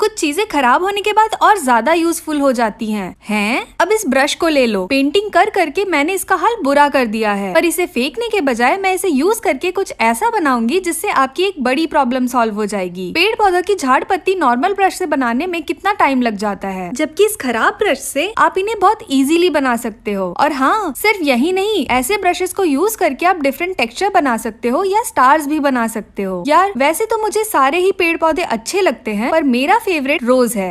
कुछ चीजें खराब होने के बाद और ज्यादा यूजफुल हो जाती हैं हैं अब इस ब्रश को ले लो पेंटिंग कर करके मैंने इसका हाल बुरा कर दिया है पर इसे फेंकने के बजाय मैं इसे यूज करके कुछ ऐसा बनाऊंगी जिससे आपकी एक बड़ी प्रॉब्लम सॉल्व हो जाएगी पेड़ पौधा की झाड़ पत्ती नॉर्मल ब्रश से बनाने में कितना टाइम लग जाता है जबकि इस खराब ब्रश से आप इन्हें बहुत इजीली बना सकते हो और हाँ सिर्फ यही नहीं ऐसे ब्रशेस को यूज करके आप डिफरेंट टेक्सचर बना सकते हो या स्टार्स भी बना सकते हो यार वैसे तो मुझे सारे ही पेड़ पौधे अच्छे लगते हैं पर मेरा फेवरेट रोज है